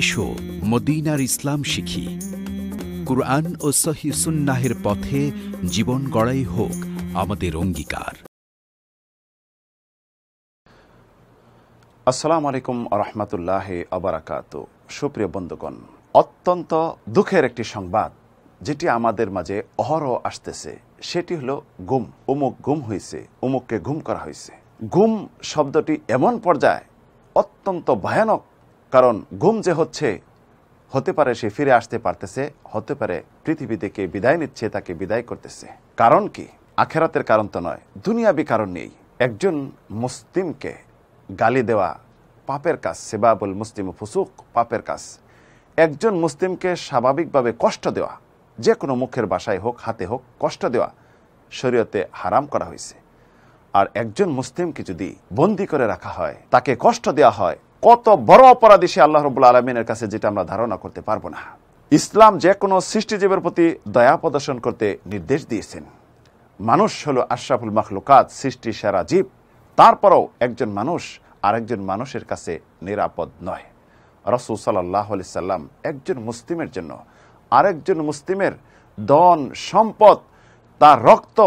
এসো মদিনার ইসলাম শিখি কুরআন ও সহি সুন্নাহের পথে জীবন গড়াই হোক আমাদের অঙ্গীকার আসসালাম আলাইকুম রহমতুল্লাহ আবরাকাত সুপ্রিয় বন্ধুগণ অত্যন্ত দুঃখের একটি সংবাদ যেটি আমাদের মাঝে অহরহ আসতেছে সেটি হলো গুম উমুক গুম হয়েছে উমুককে গুম করা হয়েছে গুম শব্দটি এমন পর্যায়ে অত্যন্ত ভয়ানক কারণ ঘুম যে হচ্ছে হতে পারে সে ফিরে আসতে পারতেছে হতে পারে পৃথিবী থেকে বিদায় নিচ্ছে তাকে বিদায় করতেছে কারণ কি আখেরাতের কারণ তো নয় দুনিয়াবি কারণ নেই একজন মুসলিমকে গালি দেওয়া পাপের কাজ সেবাবুল মুসলিম ফুসুক পাপের কাজ একজন মুসলিমকে স্বাভাবিকভাবে কষ্ট দেওয়া যে কোনো মুখের বাসায় হোক হাতে হোক কষ্ট দেওয়া শরীয়তে হারাম করা হয়েছে আর একজন মুসলিমকে যদি বন্দি করে রাখা হয় তাকে কষ্ট দেওয়া হয় কত বড় অপরাধী সে আল্লাহ রবুল্লা আলমিনের কাছে যেটা আমরা ধারণা করতে পারবো না ইসলাম যে কোনো সৃষ্টিজীবের প্রতি দয়া প্রদর্শন করতে নির্দেশ দিয়েছেন মানুষ হলো আশরাফুল মখলুকাত সৃষ্টি সেরা জীব তারপরেও একজন মানুষ আরেকজন মানুষের কাছে নিরাপদ নয় রসুল সাল্লাহ সাল্লাম একজন মুসলিমের জন্য আরেকজন মুসলিমের দন সম্পদ তার রক্ত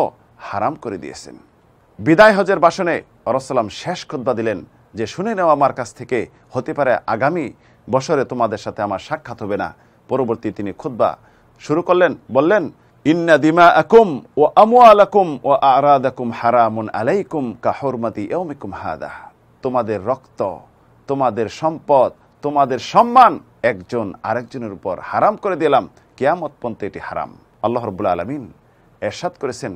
হারাম করে দিয়েছেন বিদায় হজের বাসনে রসাল্লাম শেষ খুদ্া দিলেন যে শুনে নেওয়া আমার কাছ থেকে হতে পারে আগামী বছরে তোমাদের সাথে আমার সাক্ষাৎ হবে না পরবর্তী তিনি খুদ্া শুরু করলেন বললেন ইন্না দিমা আকুম ও আমুয়ালাকুম ও আরাদাকুম হারামুন আলাইকুম কাহরমতি এমিকুম হাদা তোমাদের রক্ত তোমাদের সম্পদ তোমাদের সম্মান একজন আরেকজনের উপর হারাম করে দিলাম কেয়ামত পন্থে এটি হারাম আল্লাহ রবুল্লা আলমিন এরশাদ করেছেন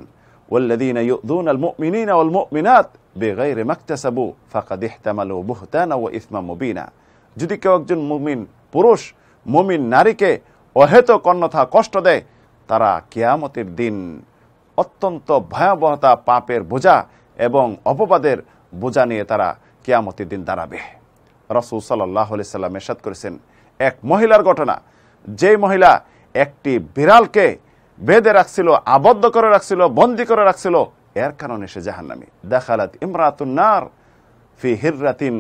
والذين يؤذون المؤمنين والمؤمنات বেগাইরে সাবু ফাঁকা দেহতামালু বুহতানা ও ইসমা মুবিনা যদি কেউ একজন মুমিন পুরুষ মুমিন নারীকে অহেত কন্যথা কষ্ট দেয় তারা কেয়ামতের দিন অত্যন্ত ভয়াবহতা পাপের বোঝা এবং অপবাদের বোঝা নিয়ে তারা কেয়ামতের দিন দাঁড়াবে রসুল সাল্লাহ সাল্লাম করেছেন এক মহিলার ঘটনা যে মহিলা একটি বিড়ালকে বেঁধে রাখছিল আবদ্ধ করে রাখছিল বন্দি করে রাখছিল এর কারণে সে জাহান্নামী দেখালাত ইমরাতার ফি হিরাতিন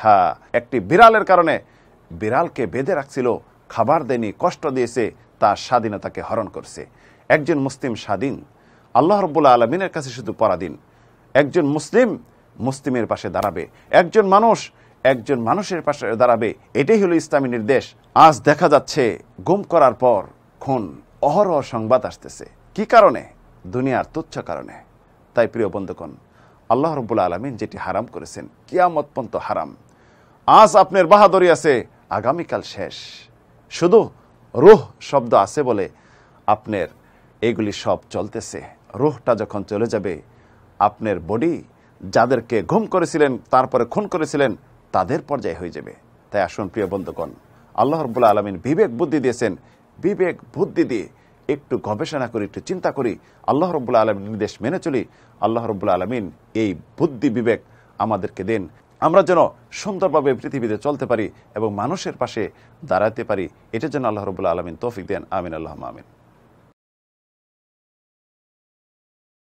হা একটি বিড়ালের কারণে বিড়ালকে বেঁধে রাখছিল খাবার দেনি কষ্ট দিয়েছে তার স্বাধীনতাকে হরণ করছে একজন মুসলিম স্বাধীন আল্লাহ রবুল্লা আলমিনের কাছে শুধু পরাধীন একজন মুসলিম মুসলিমের পাশে দাঁড়াবে একজন মানুষ একজন মানুষের পাশে দাঁড়াবে এটাই হলো ইসলামী নির্দেশ আজ দেখা যাচ্ছে গুম করার পর খুন অহরহ সংবাদ আসতেছে কি কারণে দুনিয়ার তুচ্ছ কারণে তাই প্রিয় বন্ধুগণ আল্লাহ রব্বুল আলমিন যেটি হারাম করেছেন কিয়ামত পন্ত হারাম আজ আপনার বাহাদুরি আছে আগামীকাল শেষ শুধু রুহ শব্দ আছে বলে আপনার এগুলি সব চলতেছে রুহটা যখন চলে যাবে আপনার বডি যাদেরকে ঘুম করেছিলেন তারপরে খুন করেছিলেন তাদের পর্যায়ে হয়ে যাবে তাই আসুন প্রিয় বন্ধুগণ আল্লাহ রব্বুল আলমিন বিবেক বুদ্ধি দিয়েছেন বিবেক বুদ্ধি দিয়ে একটু গবেষণা করি একটু চিন্তা করি আল্লাহ রব্বুল্লা আলমীর নির্দেশ মেনে চলি আল্লাহ রব্বুল্লা আলমিন এই বুদ্ধি বিবেক আমাদেরকে দেন আমরা যেন সুন্দরভাবে পৃথিবীতে চলতে পারি এবং মানুষের পাশে দাঁড়াতে পারি এটা যেন আল্লাহ রবুল্লা আলমিন তৌফিক দেন আমিন আল্লাহ আমিন